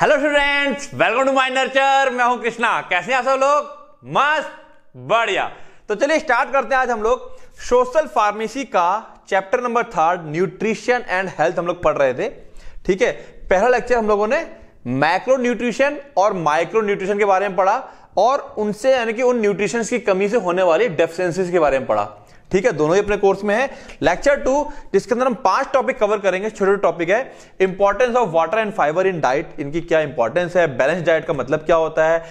Hello students welcome to my nurture मैं हूं कृष्णा कैसे हैं सब लोग मस्त बढ़िया तो चलिए स्टार्ट करते हैं आज हम लोग सोशल फार्मेसी का chapter number third nutrition and health हम लोग पढ़ रहे थे ठीक है पहला लेक्चर हम लोगों ने मैक्रो न्यूट्रिशन और माइक्रो न्यूट्रिशन के बारे में पढ़ा और उनसे यानी कि उन न्यूट्रिशन की कमी से होने वाली डेफिशेंसीज के बारे में पढ़ा ठीक है दोनों ही अपने कोर्स में है लेक्चर टू जिसके अंदर हम पांच टॉपिक कवर करेंगे छोटे छोटे टॉपिक है importance of water and fibre in diet इनकी क्या इंपॉर्टेंस है बैलेंस डाइट का मतलब क्या होता है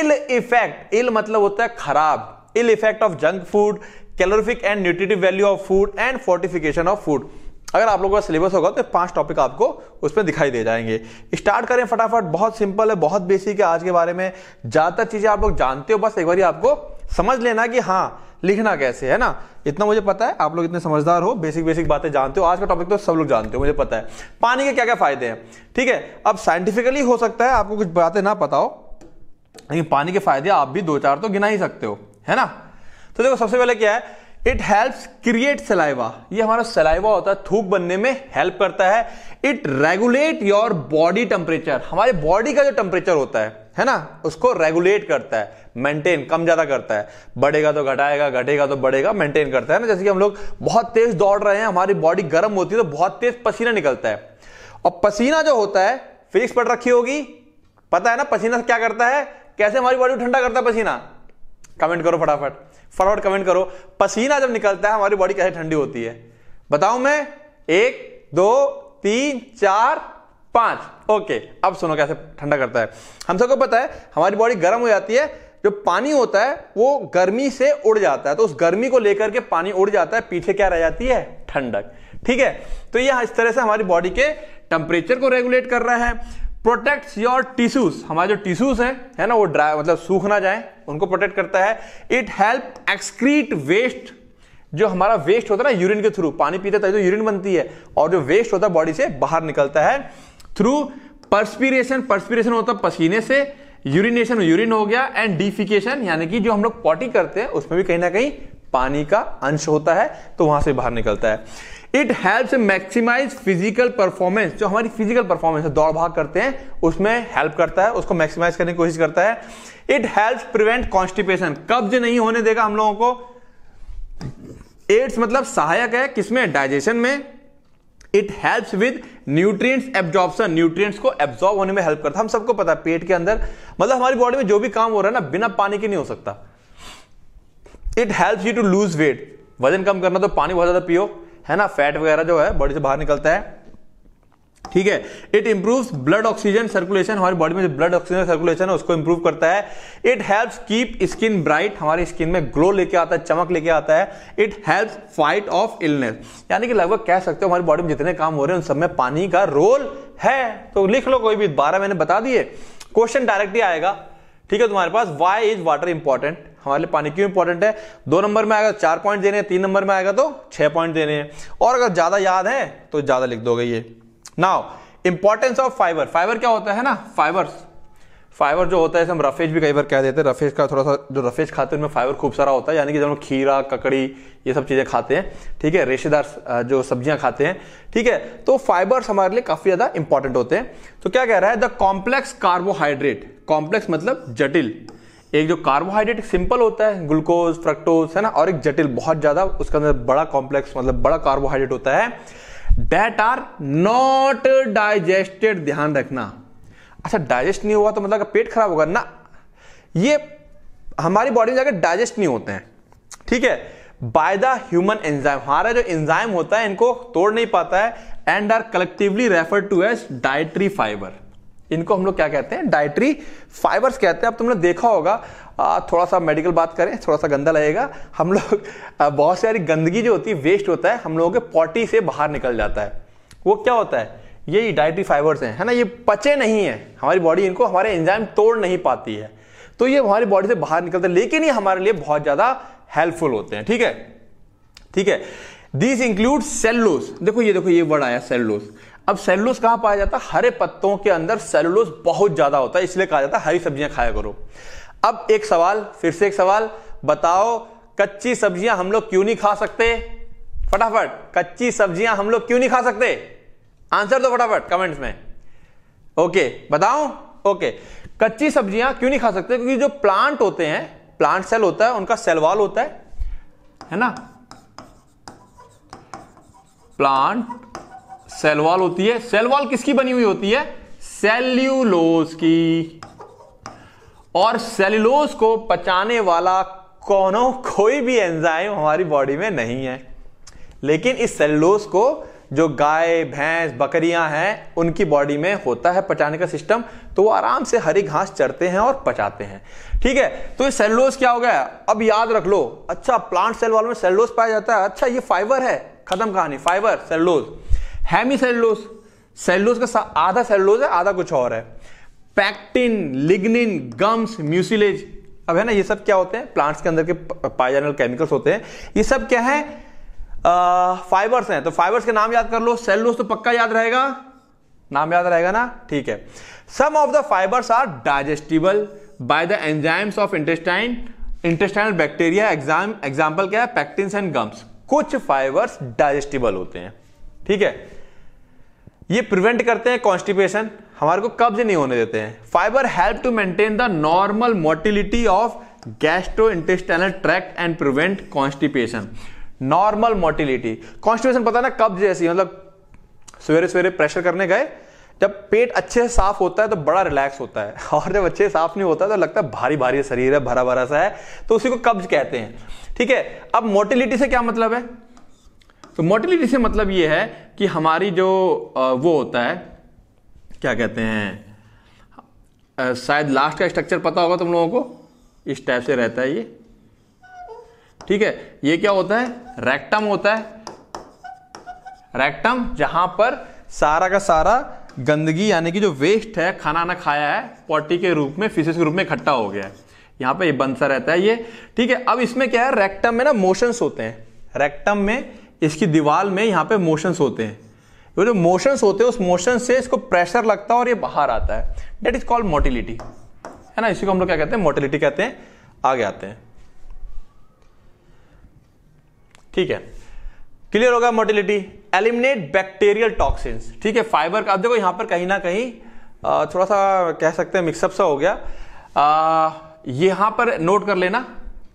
इल इफेक्ट इल मतलब होता है खराब ill effect of junk food calorific and nutritive value of food and fortification of food अगर आप लोगों का सिलेबस होगा तो पांच टॉपिक आपको उसमें दिखाई दे जाएंगे स्टार्ट करें फटाफट बहुत सिंपल है बहुत बेसिक है आज के बारे में ज्यादातर चीजें आप लोग जानते हो बस एक बार आपको समझ लेना कि हाँ लिखना कैसे है ना इतना मुझे पता है आप लोग इतने समझदार हो बेसिक बेसिक बातें जानते हो आज का टॉपिक तो सब लोग जानते हो मुझे पता है पानी के क्या क्या फायदे हैं ठीक है अब साइंटिफिकली हो सकता है आपको कुछ बातें ना पता हो लेकिन पानी के फायदे आप भी दो चार तो गिना ही सकते हो है ना तो देखो सबसे पहले क्या है इट हेल्प क्रिएट सलाइवा ये हमारा सलाइवा होता है थूक बनने में हेल्प करता है it regulate your body temperature हमारे बॉडी का जो टेम्परेचर होता है है ना उसको रेगुलेट करता है मेंटेन कम ज्यादा करता है बढ़ेगा तो घटाएगा घटेगा तो बढ़ेगा मेंटेन करता है ना जैसे कि हम लोग बहुत तेज दौड़ रहे हैं हमारी बॉडी गर्म होती है तो बहुत तेज पसीना निकलता है और पसीना जो होता है फिजिक्स पढ़ रखी होगी पता है ना पसीना क्या करता है कैसे हमारी बॉडी ठंडा करता है पसीना कमेंट करो फटाफट फटाफट कमेंट करो पसीना जब निकलता है हमारी बॉडी कैसे ठंडी होती है बताऊं मैं एक दो तीन चार पांच ओके अब सुनो कैसे ठंडा करता है हम सबको पता है हमारी बॉडी गर्म हो जाती है जो पानी होता है वो गर्मी से उड़ जाता है तो उस गर्मी को लेकर के पानी उड़ जाता है पीछे क्या रह जाती है ठंडक ठीक है तो यह इस तरह से हमारी बॉडी के टेम्परेचर को रेगुलेट कर रहा है प्रोटेक्ट्स योर टिश्यूज हमारे जो टिश्यूज हैं है ना वो ड्राई मतलब सूख ना जाए उनको प्रोटेक्ट करता है इट हेल्प एक्सक्रीट वेस्ट जो हमारा वेस्ट होता है ना यूरिन के थ्रू पानी पीते तो यूरिन बनती है और जो वेस्ट होता है बॉडी से बाहर निकलता है थ्रू परस्पिरेशन परस्पिरेशन होता है पसीने से यूरिनेशन यूरिन हो गया एंड डिफिकेशन यानी कि जो हम लोग पॉटी करते हैं उसमें भी कहीं ना कहीं पानी का अंश होता है तो वहां से बाहर निकलता है it helps maximise physical performance जो हमारी फिजिकल परफॉर्मेंस है दौड़ भाग करते हैं उसमें हेल्प करता है उसको मैक्सिमाइज करने की कोशिश करता है इट हेल्प्स प्रिवेंट कॉन्स्टिपेशन कब्ज नहीं होने देगा हम लोगों को एड्स मतलब सहायक है किसमें डाइजेशन में it helps with nutrients absorption nutrients को एब्जॉर्ब होने में हेल्प करता है हम सबको पता है पेट के अंदर मतलब हमारी बॉडी में जो भी काम हो रहा है ना बिना पानी के नहीं हो सकता it helps you to lose weight वजन कम करना तो पानी बहुत ज्यादा पियो है ना फैट वगैरह जो है बॉडी से बाहर निकलता है ठीक है it improves blood oxygen circulation हमारी बॉडी में जो ब्लड ऑक्सीजन सर्कुलेशन है उसको इंप्रूव करता है it helps keep skin bright हमारी स्किन में ग्लो लेके आता है चमक लेके आता है it helps fight off illness यानी कि लगभग कह सकते हो हमारी बॉडी में जितने काम हो रहे हैं उन सब में पानी का रोल है तो लिख लो कोई भी बारह मैंने बता दिए क्वेश्चन डायरेक्टली आएगा ठीक है तुम्हारे पास वाई इज वाटर इंपॉर्टेंट हमारे लिए पानी क्यों इंपॉर्टेंट है दो नंबर में आएगा चार पॉइंट देने हैं तीन नंबर में आएगा तो छह पॉइंट देने हैं और अगर ज्यादा याद है तो ज्यादा लिख दोगे ये now importance of fibre fibre क्या होता है ना फाइबर फाइबर जो होता है हम रफेज भी कई बार कह देते हैं रफेज का थोड़ा सा जो रफेज खाते हैं उनमें फाइबर खूब सारा होता है यानी कि जब हम खीरा ककड़ी ये सब चीज़ें खाते हैं ठीक है रेशेदार जो सब्जियां खाते हैं ठीक है तो फाइबर्स हमारे लिए काफ़ी ज़्यादा इंपॉर्टेंट होते हैं तो क्या कह रहा है द कॉम्प्लेक्स कार्बोहाइड्रेट कॉम्प्लेक्स मतलब जटिल एक जो कार्बोहाइड्रेट सिंपल होता है ग्लूकोज फ्रक्टोज है ना और एक जटिल बहुत ज़्यादा उसका अंदर बड़ा कॉम्प्लेक्स मतलब बड़ा कार्बोहाइड्रेट होता है दैट आर नॉट डाइजेस्टेड ध्यान रखना अच्छा डाइजेस्ट नहीं हुआ तो मतलब पेट खराब होगा ना ये हमारी बॉडी में जाकर डाइजेस्ट नहीं होते हैं ठीक है बाय द ह्यूमन एंजाइम हमारा जो एंजाइम होता है इनको तोड़ नहीं पाता है and are collectively refer to as dietary fibre इनको हम लोग क्या कहते हैं डायट्री फाइबर्स कहते हैं अब तुमने देखा होगा थोड़ा सा मेडिकल बात करें थोड़ा सा गंदा लगेगा हम लोग बहुत सारी गंदगी जो होती है वेस्ट होता है हम लोगों के पॉटी से बाहर निकल जाता है वो क्या होता है ये डाइटरी फाइबर्स हैं है ना ये पचे नहीं है हमारी बॉडी इनको हमारे एंजाइम तोड़ नहीं पाती है तो ये हमारी बॉडी से बाहर निकलते हैं लेकिन ये हमारे लिए बहुत ज़्यादा हेल्पफुल होते हैं ठीक है ठीक है दिस इंक्लूड सेल्लोस देखो ये देखो ये वर्ड आया सेल्लोस अब सेल्लोस कहां पाया जाता है हरे पत्तों के अंदर सेल्लोस बहुत ज़्यादा होता है इसलिए कहा जाता है हरी सब्जियां खाया करो अब एक सवाल फिर से एक सवाल बताओ कच्ची सब्जियां हम लोग क्यों नहीं खा सकते फटाफट कच्ची सब्जियां हम लोग क्यों नहीं खा सकते आंसर दो फटाफट कमेंट्स में ओके बताओ ओके कच्ची सब्जियां क्यों नहीं खा सकते क्योंकि जो प्लांट होते हैं प्लांट सेल होता है उनका सेलवाल होता है है ना प्लांट सेलवाल होती है सेलवाल किसकी बनी हुई होती है सेल्यूलोज की और सेल्यूलोज को पचाने वाला कोनो कोई भी एंजाइम हमारी बॉडी में नहीं है लेकिन इस सेल्यूलोज को जो गाय भैंस बकरियां हैं उनकी बॉडी में होता है पचाने का सिस्टम तो वो आराम से हरी घास चढ़ते हैं और पचाते हैं ठीक है तो ये सेलुलोज क्या हो गया अब याद रख लो अच्छा प्लांट सेल वालों में सेलुलोज पाया जाता है अच्छा ये फाइबर है खत्म कहानी fibre cellulose hemicellulose cellulose का आधा सेलुलोज है आधा कुछ और है पैक्टिन लिग्निन गम्स म्यूसिलेज अब है ना ये सब क्या होते हैं प्लांट्स के अंदर के पाए जाने वाले केमिकल्स होते हैं ये सब क्या है आ, फाइबर्स हैं तो फाइबर्स के नाम याद कर लो सेलुलोज तो पक्का याद रहेगा नाम याद रहेगा ना ठीक है some of the fibres are digestible by the enzymes of intestine intestinal bacteria exam example क्या है पैक्टिन एंड गम्स कुछ फाइबर्स डाइजेस्टिबल होते हैं ठीक है ये प्रिवेंट करते हैं कॉन्स्टिपेशन हमारे को कब्ज नहीं होने देते हैं fibre help to maintain the normal motility of gastro intestinal tract and prevent constipation normal motility constipation पता ना कब्ज जैसी मतलब सवेरे सवेरे प्रेशर करने गए जब पेट अच्छे से साफ होता है तो बड़ा रिलैक्स होता है और जब अच्छे से साफ नहीं होता है तो लगता है भारी भारी शरीर है भरा भरा सा है तो उसी को कब्ज कहते हैं ठीक है अब मोटिलिटी से क्या मतलब है तो मोटिलिटी से मतलब यह है कि हमारी जो वो होता है क्या कहते हैं शायद लास्ट का स्ट्रक्चर पता होगा तुम लोगों को इस टाइप से रहता है ये ठीक है ये क्या होता है रेक्टम होता है रेक्टम जहां पर सारा का सारा गंदगी यानी कि जो वेस्ट है खाना ना खाया है पॉटी के रूप में फिशेस के रूप में इकट्ठा हो गया है यहां पे ये बंसा रहता है ये ठीक है अब इसमें क्या है रेक्टम में ना मोशंस होते हैं रेक्टम में इसकी दीवार में यहां पे मोशंस होते हैं वो जो मोशंस होते हैं उस मोशन से इसको प्रेशर लगता है और ये बाहर आता है डेट इज कॉल्ड मोटिलिटी है ना इसी को हम लोग क्या कहते हैं मोटिलिटी कहते हैं आगे आते हैं ठीक है क्लियर होगा मोटिलिटी एलिमिनेट बैक्टीरियल टॉक्सिन्स ठीक है फाइबर का अब देखो यहां पर कहीं ना कहीं थोड़ा सा कह सकते हैं मिक्सअप सा हो गया यहां पर नोट कर लेना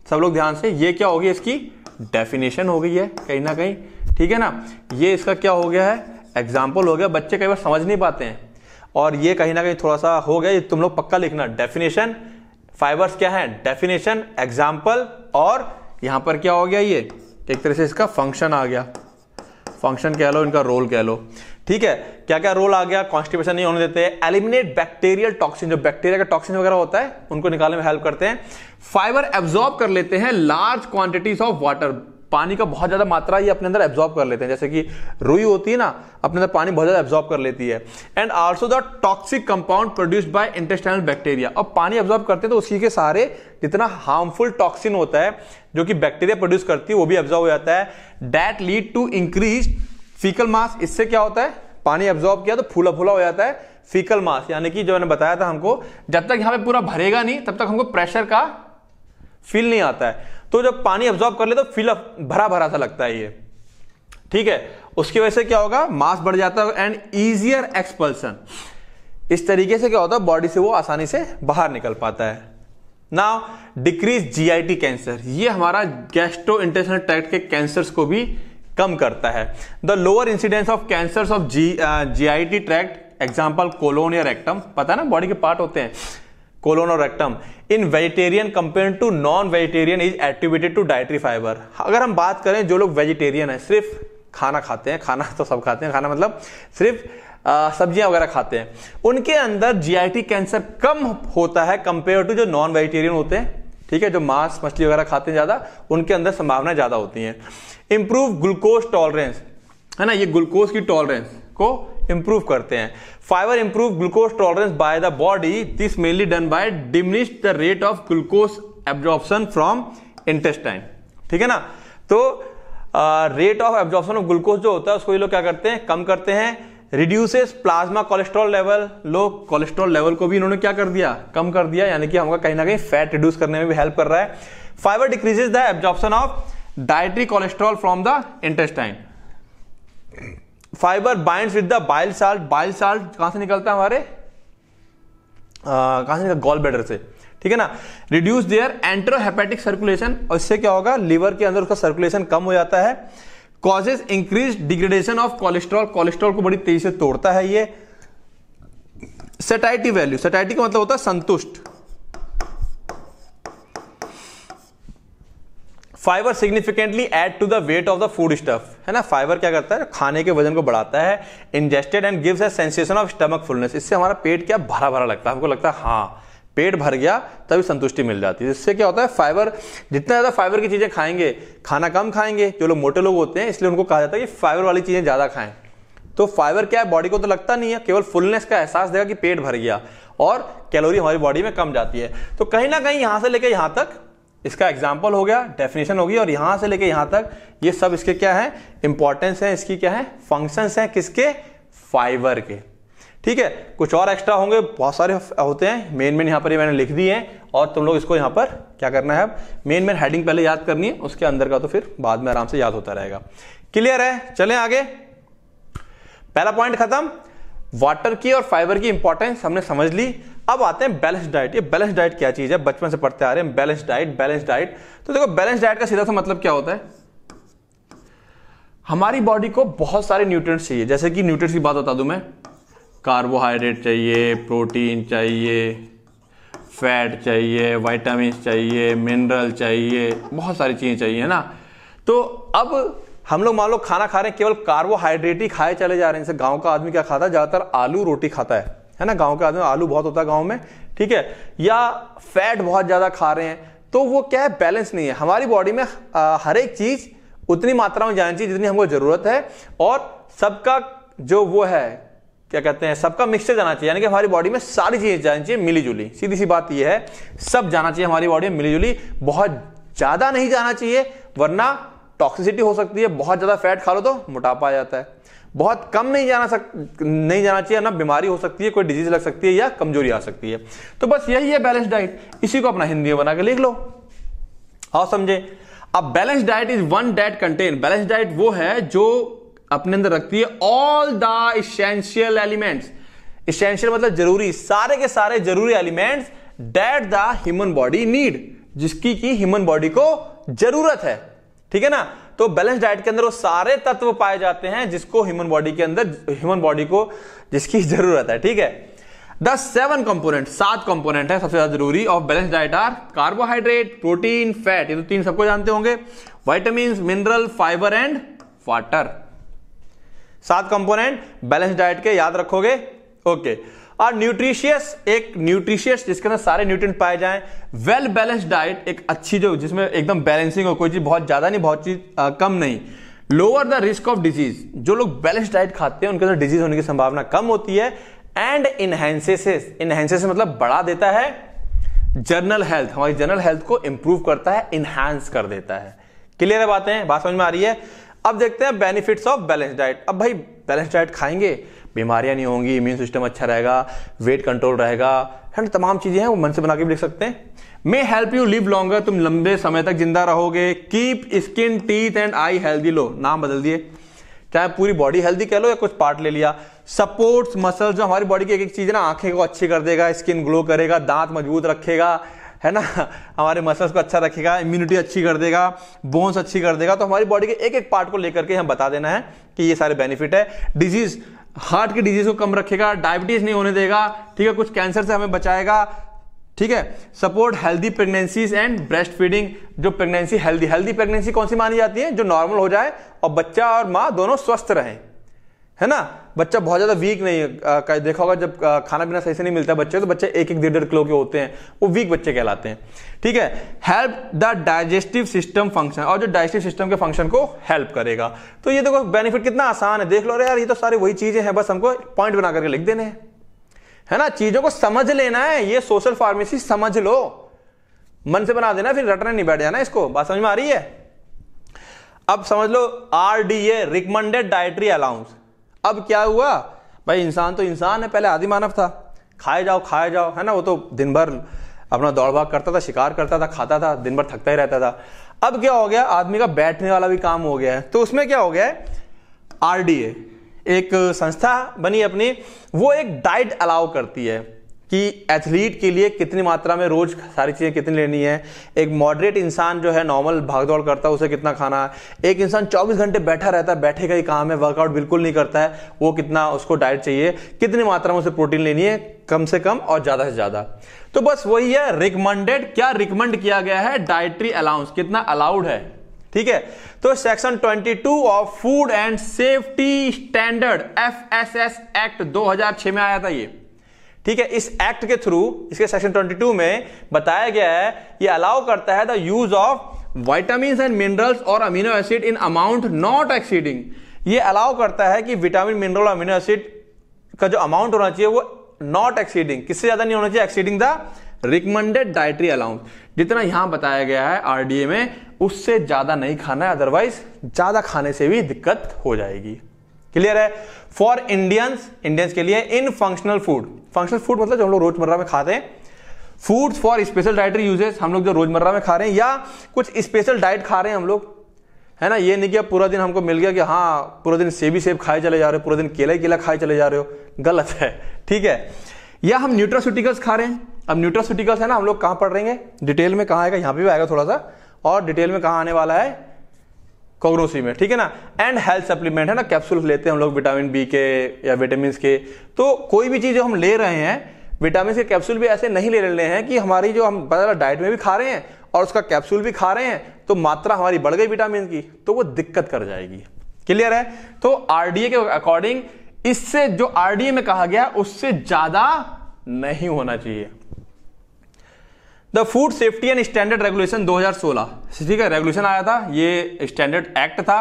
सब लोग ध्यान से ये क्या होगी इसकी डेफिनेशन हो गई है कहीं ना कहीं ठीक है ना ये इसका क्या हो गया है एग्जाम्पल हो गया बच्चे कई बार समझ नहीं पाते हैं और ये कहीं ना कहीं थोड़ा सा हो गया ये तुम लोग पक्का लिखना डेफिनेशन फाइबर्स क्या है डेफिनेशन एग्जाम्पल और यहां पर क्या हो गया ये एक तरह से इसका फंक्शन आ गया फंक्शन कह लो इनका रोल कह लो ठीक है क्या क्या रोल आ गया कॉन्स्टिपेशन नहीं होने देते एलिमिनेट बैक्टीरियल टॉक्सिन जो बैक्टीरिया का टॉक्सिन वगैरह होता है उनको निकालने में हेल्प करते हैं फाइबर एब्जॉर्ब कर लेते हैं लार्ज क्वांटिटीज ऑफ वाटर पानी का बहुत ज़्यादा मात्रा ये अपने अंदर एब्जॉर्ब कर लेते हैं जैसे कि रुई होती है ना अपने अंदर पानी बहुत ज़्यादा एब्जॉर्ब कर लेती है and also the toxic compound produced by intestinal bacteria अब पानी एब्जॉर्ब करते हैं तो उसी के सारे जितना हार्मफुल टॉक्सिन होता है जो कि बैक्टीरिया प्रोड्यूस करती है वो भी एब्जॉर्ब हो जाता है that lead to increase faecal mass इससे क्या होता है पानी एब्जॉर्ब किया तो फूला फूला हो जाता है फीकल मास यानी कि जो मैंने बताया था हमको जब तक यहां पे पूरा भरेगा नहीं तब तक हमको प्रेशर का फील नहीं आता है तो जब पानी अब्जॉर्ब कर ले तो फिलअप भरा भरा सा लगता है ये ठीक है उसकी वजह से क्या होगा मास बढ़ जाता है एंड ईजियर एक्सपल्सन इस तरीके से क्या होता है बॉडी से वो आसानी से बाहर निकल पाता है ना डिक्रीज जीआईटी कैंसर ये हमारा गैस्ट्रो इंटेस्टल ट्रैक्ट के कैंसर्स को भी कम करता है the lower incidence of cancer of G G I T tract example colon or rectum पता ना बॉडी के पार्ट होते हैं कोलोन और rectum in vegetarian compare to non vegetarian is activated to dietary fibre अगर हम बात करें जो लोग वेजिटेरियन है सिर्फ खाना खाते हैं खाना तो सब खाते हैं खाना मतलब सिर्फ सब्जियां वगैरह खाते हैं उनके अंदर जीआईटी कैंसर कम होता है कंपेयर टू जो नॉन वेजिटेरियन होते हैं ठीक है जो मांस मछली वगैरह खाते हैं ज़्यादा उनके अंदर संभावना ज़्यादा होती है इंप्रूव ग्लूकोज टॉलरेंस है ना ये ग्लूकोज की टॉलरेंस को इंप्रूव करते हैं fibre improve glucose tolerance by the body this mainly done by diminish the rate of glucose absorption from intestine ठीक है ना तो rate of absorption of glucose जो होता है उसको ये लोग क्या करते हैं कम करते हैं reduces plasma cholesterol level low cholesterol level को भी इन्होंने क्या कर दिया कम कर दिया यानी कि हमका कहीं ना कहीं फैट रिड्यूस करने में भी हेल्प कर रहा है fibre decreases the absorption of dietary cholesterol from the intestine fibre binds with the bile salt bile salt कहां से निकलता है हमारे कहां से निकलता गॉल बेडर से ठीक है ना रिड्यूस देयर एंट्रोहेपेटिक सर्कुलेशन और इससे क्या होगा लीवर के अंदर उसका सर्कुलेशन कम हो जाता है causes increase degradation of cholesterol cholesterol को बड़ी तेजी से तोड़ता है ये सेटाइटी वैल्यू सेटाइटी का मतलब होता है संतुष्ट fibre significantly add to the weight of the food stuff है ना फाइबर क्या करता है खाने के वजन को बढ़ाता है ingested and gives a sensation of stomach fullness इससे हमारा पेट क्या भरा भरा लगता है हमको लगता है हाँ पेट भर गया तभी संतुष्टि मिल जाती है इससे क्या होता है फाइबर जितना ज़्यादा फाइबर की चीज़ें खाएंगे खाना कम खाएंगे जो लोग मोटे लोग होते हैं इसलिए उनको कहा जाता है कि फाइबर वाली चीज़ें ज़्यादा खाएं तो फाइबर क्या है बॉडी को तो लगता नहीं है केवल फुलनेस का एहसास देगा कि पेट भर गया और कैलोरी हमारी बॉडी में कम जाती है तो कहीं ना कहीं यहाँ से लेकर यहाँ तक इसका एग्जाम्पल हो गया डेफिनेशन होगी और यहां से लेके यहां तक ये सब इसके क्या है इंपॉर्टेंस है इसकी क्या है फंक्शन है किसके फाइबर के ठीक है कुछ और एक्स्ट्रा होंगे बहुत सारे होते हैं मेन मेन यहां पर ये मैंने लिख दिए हैं और तुम लोग इसको यहां पर क्या करना है अब मेन मेन हेडिंग पहले याद करनी है उसके अंदर का तो फिर बाद में आराम से याद होता रहेगा क्लियर है चलें आगे पहला पॉइंट खत्म वाटर की और फाइबर की इंपॉर्टेंस हमने समझ ली अब आते हैं बैलेंस डाइट ये बैलेंस डाइट क्या चीज है बचपन से पढ़ते आ रहे हैं बैलेंस डाइट बैलेंस डाइट तो देखो बैलेंस डाइट का सीधा सा मतलब क्या होता है हमारी बॉडी को बहुत सारे न्यूट्रिएंट्स चाहिए जैसे कि न्यूट्रिएंट्स की बात बता दूं मैं कार्बोहाइड्रेट चाहिए प्रोटीन चाहिए फैट चाहिए वाइटामिन चाहिए मिनरल चाहिए बहुत सारी चीज़ें चाहिए ना तो अब हम लोग मान लो खाना खा रहे हैं केवल कार्बोहाइड्रेट ही खाए चले जा रहे हैं जैसे गांव का आदमी क्या खाता है ज़्यादातर आलू रोटी खाता है है ना गांव के आदमी आलू बहुत होता है गांव में ठीक है या फैट बहुत ज़्यादा खा रहे हैं तो वो क्या है बैलेंस नहीं है हमारी बॉडी में हर एक चीज़ उतनी मात्रा में जानी चाहिए जितनी हमको ज़रूरत है और सबका जो वो है क्या कहते हैं सबका मिक्सचर जाना चाहिए यानी कि हमारी बॉडी में सारी चीज़ें जानी चाहिए मिली जुली सीधी सी बात यह है सब जाना चाहिए हमारी बॉडी में मिली जुली बहुत ज़्यादा नहीं जाना चाहिए वरना टॉक्सिसिटी हो सकती है बहुत ज़्यादा फैट खा लो तो मोटापा आ जाता है बहुत कम नहीं जाना सक नहीं जाना चाहिए ना बीमारी हो सकती है कोई डिजीज लग सकती है या कमजोरी आ सकती है तो बस यही है बैलेंस डाइट इसी को अपना हिंदी में बना के लिख लो और समझे अब balance diet is one diet contain balance diet वो है जो अपने अंदर रखती है all the essential elements essential मतलब जरूरी सारे के सारे जरूरी elements that the human body need जिसकी की ह्यूमन बॉडी को जरूरत है ठीक है ना तो बैलेंस डाइट के अंदर वो सारे तत्व पाए जाते हैं जिसको ह्यूमन बॉडी के अंदर ह्यूमन बॉडी को जिसकी जरूरत है ठीक है द सेवन कंपोनेंट सात कंपोनेंट है सबसे ज्यादा जरूरी of balance diet are carbohydrate protein fat ये तो तीन सबको जानते होंगे vitamin mineral fibre and water सात कंपोनेंट बैलेंस डाइट के याद रखोगे ओके okay. और न्यूट्रिशियस एक न्यूट्रिशियस जिसके अंदर सारे न्यूट्रिएंट पाए जाएं वेल बैलेंस्ड डाइट एक अच्छी जो जिसमें एकदम बैलेंसिंग हो कोई चीज बहुत ज्यादा नहीं बहुत चीज कम नहीं lower the risk of disease जो लोग बैलेंस्ड डाइट खाते हैं उनके अंदर डिजीज होने की संभावना कम होती है एंड इनहेंसेसेस इनहेंसेस मतलब बढ़ा देता है जनरल हेल्थ हमारी जनरल हेल्थ को इंप्रूव करता है इनहेंस कर देता है क्लियर है बातें बात समझ में आ रही है अब देखते हैं बेनिफिट्स ऑफ बैलेंस डाइट अब भाई बैलेंस डाइट खाएंगे बीमारियां नहीं होंगी इम्यून सिस्टम अच्छा रहेगा वेट कंट्रोल रहेगा है तमाम चीजें हैं वो मन से बना के भी लिख सकते हैं may help you live longer तुम लंबे समय तक जिंदा रहोगे keep skin teeth and eye healthy लो नाम बदल दिए चाहे पूरी बॉडी हेल्दी कह लो या कुछ पार्ट ले लिया सपोर्ट्स मसल जो हमारी बॉडी की एक एक चीज़ है ना आंखें को अच्छी कर देगा स्किन ग्लो करेगा दांत मजबूत रखेगा है ना हमारे मसल्स को अच्छा रखेगा इम्यूनिटी अच्छी कर देगा बोन्स अच्छी कर देगा तो हमारी बॉडी के एक एक पार्ट को लेकर के हम बता देना है कि ये सारे बेनिफिट है डिजीज़ हार्ट की डिजीज को कम रखेगा डायबिटीज नहीं होने देगा ठीक है कुछ कैंसर से हमें बचाएगा ठीक है support healthy pregnancies and breast feeding जो प्रेगनेंसी हेल्दी हेल्दी प्रेगनेंसी कौन सी मानी जाती है जो नॉर्मल हो जाए और बच्चा और माँ दोनों स्वस्थ रहें है ना बच्चा बहुत ज़्यादा वीक नहीं है देखा होगा जब खाना पीना सही से नहीं मिलता बच्चे तो बच्चे एक एक डेढ़ डेढ़ किलो के होते हैं वो वीक बच्चे कहलाते हैं ठीक है help the digestive system function और जो डाइजेस्टिव सिस्टम के फंक्शन को हेल्प करेगा तो ये देखो बेनिफिट कितना आसान है देख लो अरे यार ये तो सारी वही चीज़ें हैं बस हमको पॉइंट बना करके लिख देने हैं है ना चीज़ों को समझ लेना है ये सोशल फार्मेसी समझ लो मन से बना देना फिर रटने नहीं बैठ जाना इसको बात समझ में आ रही है अब समझ लो R D A recommended dietary allowance अब क्या हुआ भाई इंसान तो इंसान है पहले आदि मानव था खाए जाओ खाए जाओ है ना वो तो दिन भर अपना दौड़ भाग करता था शिकार करता था खाता था दिन भर थकता ही रहता था अब क्या हो गया आदमी का बैठने वाला भी काम हो गया है तो उसमें क्या हो गया है आर एक संस्था बनी अपनी वो एक डाइट अलाउ करती है कि एथलीट के लिए कितनी मात्रा में रोज सारी चीज़ें कितनी लेनी है एक मॉडरेट इंसान जो है नॉर्मल भागदौड़ करता है उसे कितना खाना है एक इंसान 24 घंटे बैठा रहता है बैठे का ही काम है वर्कआउट बिल्कुल नहीं करता है वो कितना उसको डाइट चाहिए कितनी मात्रा में उसे प्रोटीन लेनी है कम से कम और ज़्यादा से ज़्यादा तो बस वही है रिकमेंडेड क्या रिकमेंड किया गया है डायट्री अलाउंस कितना अलाउड है ठीक है तो section 22 of food and safety standard FSS act 2006 में आया था ये ठीक है इस एक्ट के थ्रू इसके सेक्शन 22 में बताया गया है ये अलाउ करता है the use of vitamin and minerals और amino acid in amount not exceeding ये अलाउ करता है कि विटामिन मिनरल और अमीनो एसिड का जो अमाउंट होना चाहिए वो नॉट एक्सीडिंग किससे ज्यादा नहीं होना चाहिए exceeding the recommended dietary allowance जितना यहां बताया गया है आरडीए में उससे ज्यादा नहीं खाना है अदरवाइज ज्यादा खाने से भी दिक्कत हो जाएगी क्लियर है फॉर इंडियंस इंडियंस के लिए in functional food functional food मतलब जो हम लोग रोजमर्रा में खाते हैं foods for special dietary uses हम लोग जो रोजमर्रा में खा रहे हैं या कुछ स्पेशल डाइट खा रहे हैं हम लोग है ना ये नहीं कि पूरा दिन हमको मिल गया कि हाँ पूरा दिन सेब ही सेब खाए चले जा रहे हो पूरा दिन केला ही केला खाए चले जा रहे हो गलत है ठीक है या हम न्यूट्रास्यूटिकल्स खा रहे हैं अब न्यूट्रास्यूटिकल्स है ना हम लोग कहाँ पढ़ रहे हैं डिटेल में कहाँ आएगा यहाँ पे भी आएगा थोड़ा सा और डिटेल में कहाँ आने वाला है कोगनोसी में ठीक है ना एंड हेल्थ सप्लीमेंट है ना कैप्सूल लेते हैं हम लोग विटामिन बी के या विटामिन के तो कोई भी चीज़ जो हम ले रहे हैं विटामिन के कैप्सूल भी ऐसे नहीं ले रहे हैं कि हमारी जो हम बदला डाइट में भी खा रहे हैं और उसका कैप्सूल भी खा रहे हैं तो मात्रा हमारी बढ़ गई विटामिन की तो वो दिक्कत कर जाएगी क्लियर है तो आरडीए के अकॉर्डिंग इससे जो आरडीए में कहा गया उससे ज्यादा नहीं होना चाहिए the food safety and standard regulation 2016 ठीक है रेगुलेशन आया था ये स्टैंडर्ड एक्ट था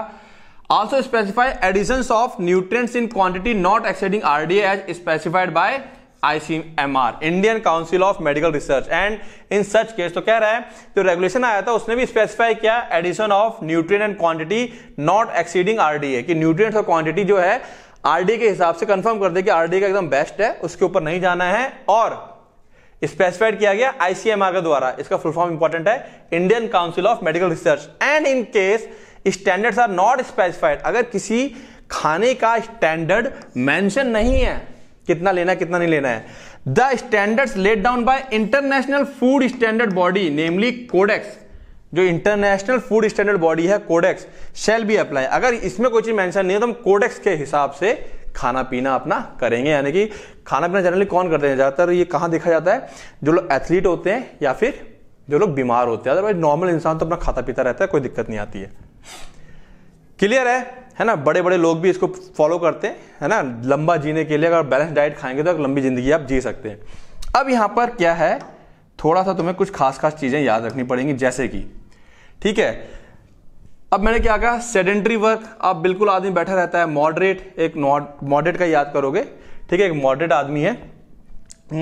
also specify addition of nutrients in quantity not exceeding RDA as specified by ICMR Indian council of medical research and in such case तो कह रहा है जो तो रेगुलेशन आया था उसने भी स्पेसिफाई किया addition of nutrient and quantity not exceeding RDA कि न्यूट्रिएंट्स और क्वांटिटी जो है आरडीए के हिसाब से कंफर्म कर दे कि आरडीए का एकदम बेस्ट है उसके ऊपर नहीं जाना है और स्पेसिफाइड किया गया आईसीएमआर के द्वारा इसका फुल फॉर्म इंपॉर्टेंट है Indian council of medical research and in case standards are not specified अगर किसी खाने का स्टैंडर्ड मेंशन नहीं है कितना लेना है कितना नहीं लेना है the standards laid down by international food standard body namely Codex जो इंटरनेशनल फूड स्टैंडर्ड बॉडी है कोडेक्स शेल बी अप्लाई अगर इसमें कोई चीज मेंशन नहीं है तो हम कोडेक्स के हिसाब से खाना पीना अपना करेंगे यानी कि खाना पीना जनरली कौन करते हैं ज़्यादातर ये कहाँ देखा जाता है जो लोग एथलीट होते हैं या फिर जो लोग बीमार होते हैं अदरवाइज नॉर्मल इंसान तो अपना खाता पीता रहता है कोई दिक्कत नहीं आती है क्लियर है है ना बड़े बड़े लोग भी इसको फॉलो करते हैं है ना लंबा जीने के लिए अगर बैलेंस डाइट खाएंगे तो एक लंबी ज़िंदगी आप जी सकते हैं अब यहाँ पर क्या है थोड़ा सा तुम्हें कुछ खास खास चीज़ें याद रखनी पड़ेंगी जैसे कि ठीक है अब मैंने क्या कहा सेडेंट्री वर्क आप बिल्कुल आदमी बैठा रहता है मॉडरेट एक मॉडरेट का याद करोगे ठीक है एक मॉडरेट आदमी है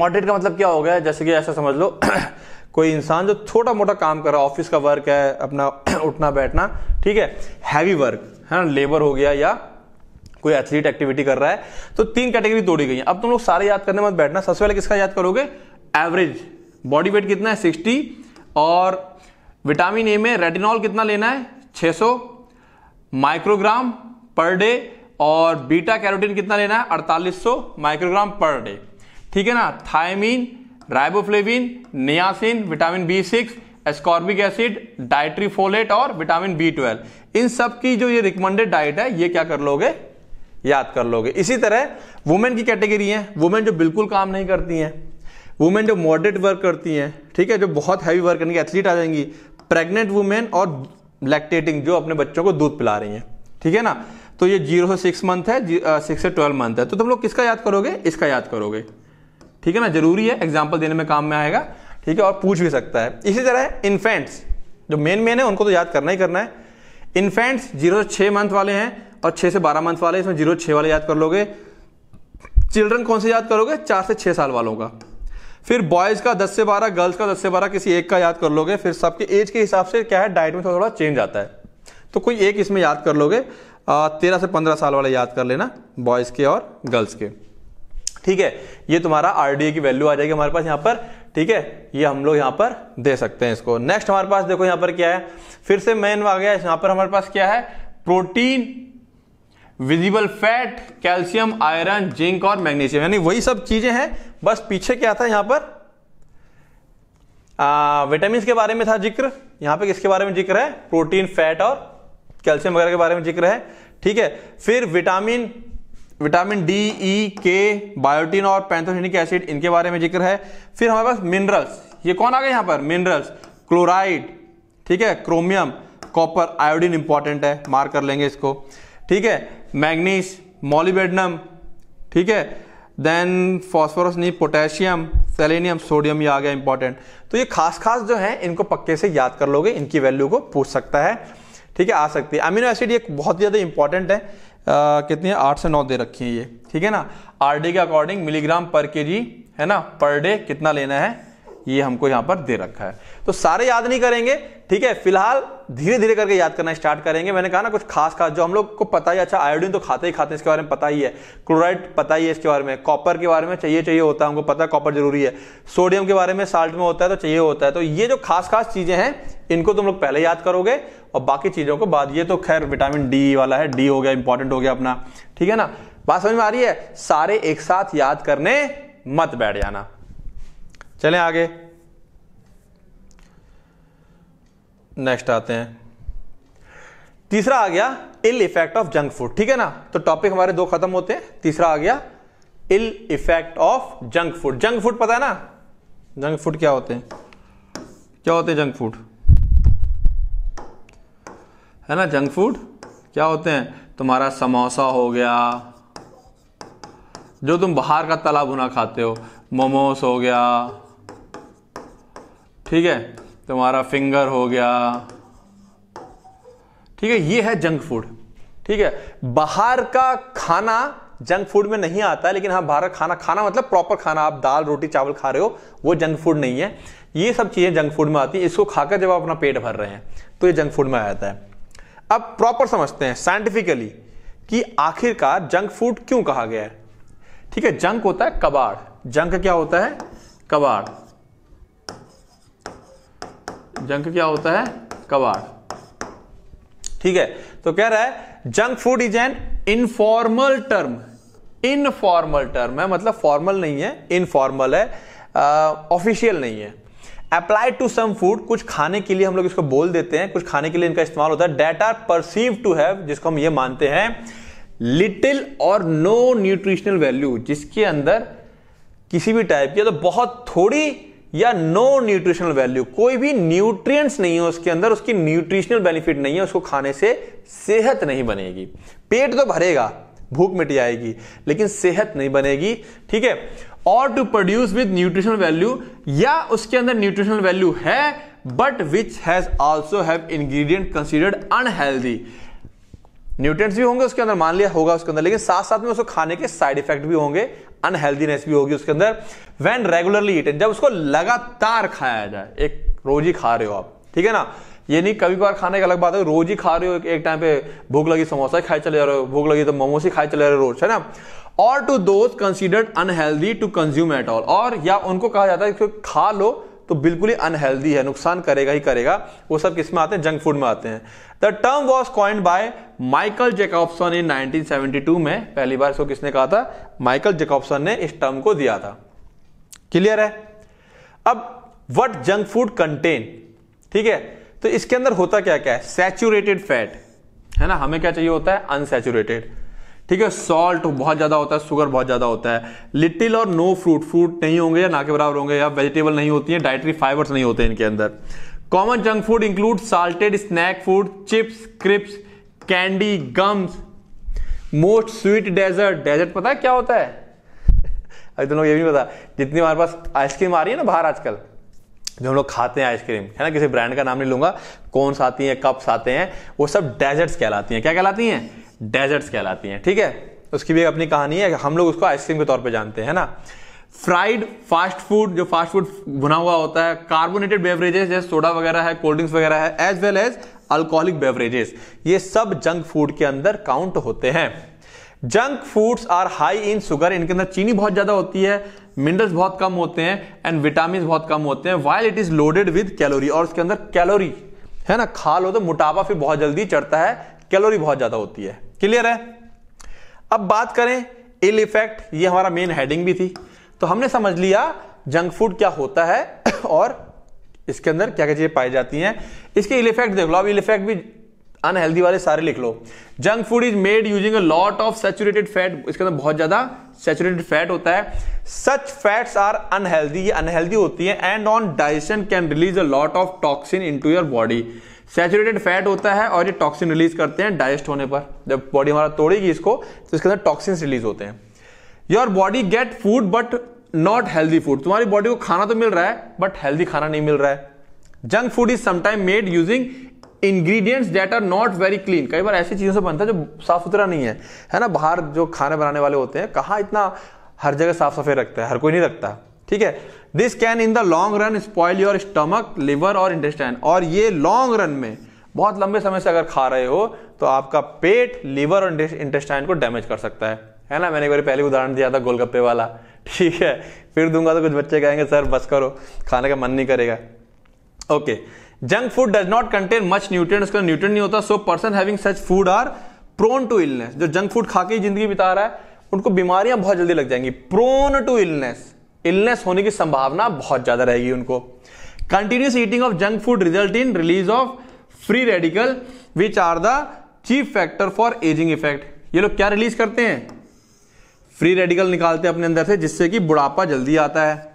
मॉडरेट का मतलब क्या हो गया जैसे कि ऐसा समझ लो कोई इंसान जो छोटा मोटा काम कर रहा है ऑफिस का वर्क है अपना उठना बैठना ठीक है हैवी वर्क है ना लेबर हो गया या कोई एथलीट एक्टिविटी कर रहा है तो तीन कैटेगरी तोड़ी गई है अब तुम लोग सारे याद करने मत बैठना सबसे पहले किसका याद करोगे एवरेज बॉडी वेट कितना है सिक्सटी और विटामिन ए में रेटिनॉल कितना लेना है 600 माइक्रोग्राम पर डे और बीटा कैरोटीन कितना लेना है 4800 माइक्रोग्राम पर डे ठीक है ना thiamine riboflavin niacin vitamin B six ascorbic acid dietary folate और विटामिन बी ट्वेल्व इन सब की जो ये रिकमेंडेड डाइट है ये क्या कर लोगे याद कर लोगे इसी तरह वुमेन की कैटेगरी है वुमेन जो बिल्कुल काम नहीं करती हैं वुमेन जो मॉडरेट वर्क करती हैं ठीक है जो बहुत हैवी वर्क करने एथलीट आ जाएंगी प्रेग्नेंट वुमेन और लैक्टेटिंग जो अपने बच्चों को दूध पिला रही हैं ठीक है ना तो ये जीरो से सिक्स मंथ है सिक्स से ट्वेल्व मंथ है तो तुम लोग किसका याद करोगे इसका याद करोगे ठीक है ना जरूरी है एग्जाम्पल देने में काम में आएगा ठीक है और पूछ भी सकता है इसी तरह इन्फेंट्स जो मेन मेन है उनको तो याद करना ही करना है इन्फेंट्स जीरो से छः मंथ वाले हैं और छः से बारह मंथ वाले इसमें जीरो छः वाले याद कर लोगे चिल्ड्रन कौन से याद करोगे चार से छः साल वालों का फिर बॉयज का दस से बारह गर्ल्स का दस से बारह किसी एक का याद कर लोगे फिर सबके एज के हिसाब से क्या है डाइट में थोड़ा थोड़ा चेंज आता है तो कोई एक इसमें याद कर लोगे तेरह से पंद्रह साल वाले याद कर लेना बॉयज़ के और गर्ल्स के ठीक है ये तुम्हारा आर की वैल्यू आ जाएगी हमारे पास यहाँ पर ठीक है ये हम लोग यहाँ पर दे सकते हैं इसको नेक्स्ट हमारे पास देखो यहाँ पर क्या है फिर से मेन आ गया यहाँ पर हमारे पास क्या है protein visible fat calcium iron zinc और मैग्नीशियम यानी वही सब चीजें हैं बस पीछे क्या था यहां पर विटामिन के बारे में था जिक्र यहां पे किसके बारे में जिक्र है प्रोटीन फैट और कैल्शियम वगैरह के बारे में जिक्र है ठीक है फिर विटामिन विटामिन डी ई के बायोटिन और पैंथोजेनिक एसिड इनके बारे में जिक्र है फिर हमारे पास मिनरल्स ये कौन आ गए यहां पर मिनरल्स क्लोराइड ठीक है क्रोमियम कॉपर आयोडीन इंपॉर्टेंट है मार्क कर लेंगे इसको ठीक है मैग्नीस मॉलीबेडनम ठीक है देन फॉस्फोरस नहीं पोटेशियम सेलेनियम सोडियम ये आ गया इंपॉर्टेंट तो ये खास खास जो है इनको पक्के से याद कर लोगे इनकी वैल्यू को पूछ सकता है ठीक है आ सकती है अमीनो एसिड ये बहुत ज़्यादा इंपॉर्टेंट है कितनी आठ से नौ दे रखी है ये ठीक है ना आर के अकॉर्डिंग मिलीग्राम पर के जी है ना पर डे कितना लेना है ये हमको यहां पर दे रखा है तो सारे याद नहीं करेंगे ठीक है फिलहाल धीरे धीरे करके याद करना स्टार्ट करेंगे मैंने कहा ना कुछ खास खास जो हम लोग को पता ही अच्छा आयोडीन तो खाते ही खाते हैं इसके बारे में पता ही है क्लोराइड पता ही है इसके बारे में कॉपर के बारे में चाहिए चाहिए होता है हमको पता है कॉपर जरूरी है सोडियम के बारे में साल्ट में होता है तो चाहिए होता है तो ये जो खास खास चीज़ें हैं इनको तुम लोग पहले याद करोगे और बाकी चीज़ों को बाद ये तो खैर विटामिन डी वाला है डी हो गया इंपॉर्टेंट हो गया अपना ठीक है ना बात समझ में आ रही है सारे एक साथ याद करने मत बैठ जाना चलें आगे नेक्स्ट आते हैं तीसरा आ गया ill effect of junk food ठीक है ना तो टॉपिक हमारे दो खत्म होते हैं तीसरा आ गया ill effect of junk food junk food पता है ना जंक फूड क्या होते हैं क्या होते हैं जंक फूड है ना जंक फूड क्या होते हैं तुम्हारा समोसा हो गया जो तुम बाहर का तला भुना खाते हो मोमोस हो गया ठीक है तुम्हारा फिंगर हो गया ठीक है ये है जंक फूड ठीक है बाहर का खाना जंक फूड में नहीं आता है लेकिन हाँ बाहर का खाना खाना मतलब प्रॉपर खाना आप दाल रोटी चावल खा रहे हो वो जंक फूड नहीं है ये सब चीज़ें जंक फूड में आती है इसको खाकर जब आप अपना पेट भर रहे हैं तो ये जंक फूड में आ जाता है अब प्रॉपर समझते हैं साइंटिफिकली कि आखिरकार जंक फूड क्यों कहा गया है ठीक है जंक होता है कबाड़ जंक क्या होता है कबाड़ जंक क्या होता है कबाड़ ठीक है तो कह रहा है junk food is an informal term informal term है मतलब फॉर्मल नहीं है इनफॉर्मल है ऑफिशियल uh, नहीं है अप्लाई टू सम फूड कुछ खाने के लिए हम लोग इसको बोल देते हैं कुछ खाने के लिए इनका इस्तेमाल होता है that are perceive to have जिसको हम ये मानते हैं लिटिल और नो न्यूट्रिशनल वैल्यू जिसके अंदर किसी भी टाइप की तो बहुत थोड़ी या नो न्यूट्रिशनल वैल्यू कोई भी न्यूट्रिएंट्स नहीं है उसके अंदर उसकी न्यूट्रिशनल बेनिफिट नहीं है उसको खाने से सेहत नहीं बनेगी पेट तो भरेगा भूख मिट जाएगी लेकिन सेहत नहीं बनेगी ठीक है और to produce with nutritional value या उसके अंदर न्यूट्रिशनल वैल्यू है but which has also have ingredient considered unhealthy nutrients भी होंगे उसके अंदर मान लिया होगा उसके अंदर लेकिन साथ साथ में उसको खाने के साइड इफेक्ट भी होंगे अनहेल्दीनेस भी होगी उसके अंदर वेन रेगुलरली ईटेन जब उसको लगातार खाया जाए एक रोज ही खा रहे हो आप ठीक है ना ये नहीं कभी बार खाने की अलग बात है रोज ही खा रहे हो एक टाइम पे भूख लगी समोसा ही खाए चले जा रहे हो भूख लगी तो मोमोस ही खाए चले जा रहे हो रोज है ना और to those considered unhealthy to consume at all और या उनको कहा जाता है कि खा लो तो बिल्कुल ही अनहेल्दी है नुकसान करेगा ही करेगा वो सब किस में आते हैं जंक फूड में आते हैं the term was coined by Michael Jacobson in two में पहली बार इसको किसने कहा था माइकल जेकॉब्सन ने इस टर्म को दिया था क्लियर है अब वट जंक फूड कंटेन ठीक है तो इसके अंदर होता क्या क्या है सैचुरेटेड फैट है ना हमें क्या चाहिए होता है अनसेचुरेटेड ठीक है सॉल्ट बहुत ज़्यादा होता है शुगर बहुत ज़्यादा होता है लिटिल और नो फ्रूट फ्रूट नहीं होंगे या ना के बराबर होंगे या वेजिटेबल नहीं होती है डायट्री फाइबर्स नहीं होते इनके अंदर common junk food include salted snack food chips crisps candy gums most sweet desserts desserts पता है क्या होता है अभी तुम तो लोग ये भी पता जितनी हमारे पास आइसक्रीम आ रही है ना बाहर आजकल जो हम लोग खाते हैं आइसक्रीम है ना किसी ब्रांड का नाम नहीं लूंगा कौन सा आती है कप्स आते हैं वो सब डेजर्ट्स कहलाती हैं क्या कहलाती हैं डेजर्ट्स कहलाती हैं ठीक है उसकी भी अपनी कहानी है हम लोग उसको आइसक्रीम के तौर पे जानते हैं ना फ्राइड फास्ट फूड जो फास्ट फूड भुना हुआ होता है कार्बोनेटेड बेवरेजेस जैसे सोडा वगैरह है कोल्ड ड्रिंक्स वगैरह है as well as alcoholic beverages ये सब जंक फूड के अंदर काउंट होते हैं junk foods are high in sugar इनके अंदर चीनी बहुत ज्यादा होती है मिनरल्स बहुत कम होते हैं एंड विटामिन बहुत कम होते हैं while it is loaded with calorie और उसके अंदर कैलोरी है ना खा लो तो मोटापा फिर बहुत जल्दी चढ़ता है कैलोरी बहुत ज्यादा होती है क्लियर है अब बात करें इल इफेक्ट ये हमारा मेन हेडिंग भी थी तो हमने समझ लिया जंक फूड क्या होता है और इसके अंदर क्या क्या चीजें पाई जाती हैं इसके इल इफेक्ट देख लो अब इल इफेक्ट भी अनहेल्दी वाले सारे लिख लो junk food is made using a lot of saturated fat इसके अंदर बहुत ज्यादा सेचुरेटेड फैट होता है सच फैट्स आर अनहेल्दी ये अनहेल्दी होती है and on digestion can release a lot of toxin in your body saturated fat होता है और ये टॉक्सिन रिलीज करते हैं डाइजेस्ट होने पर जब बॉडी हमारा तोड़ेगी इसको तो इसके अंदर टॉक्सिन रिलीज होते हैं your body get food but not healthy food तुम्हारी बॉडी को खाना तो मिल रहा है बट हेल्दी खाना नहीं मिल रहा है जंक फूड इज समाइम made using ingredients that are not very clean कई बार ऐसी चीज़ों से बनता है जो साफ सुथरा नहीं है है ना बाहर जो खाने बनाने वाले होते हैं कहाँ इतना हर जगह साफ सफाई रखता है हर कोई नहीं रखता ठीक है this can in the long run spoil your stomach liver और इंटेस्टाइन और ये लॉन्ग रन में बहुत लंबे समय से अगर खा रहे हो तो आपका पेट लिवर और इंटेस्टाइन को डैमेज कर सकता है है ना मैंने एक बार पहले उदाहरण दिया था गोलगप्पे वाला ठीक है फिर दूंगा तो कुछ बच्चे कहेंगे सर बस करो खाने का मन नहीं करेगा okay junk food does not contain much nutrients उसका न्यूट्रिएंट नहीं होता so person having such food are prone to illness जो जंक फूड खा के जिंदगी बिता रहा है उनको बीमारियां बहुत जल्दी लग जाएंगी प्रोन टू इलनेस इलनेस होने की संभावना बहुत ज्यादा रहेगी उनको continuous eating of junk food result in release of free radical which are the chief factor for ageing effect ये लोग क्या रिलीज करते हैं फ्री रेडिकल निकालते हैं अपने अंदर से जिससे कि बुढ़ापा जल्दी आता है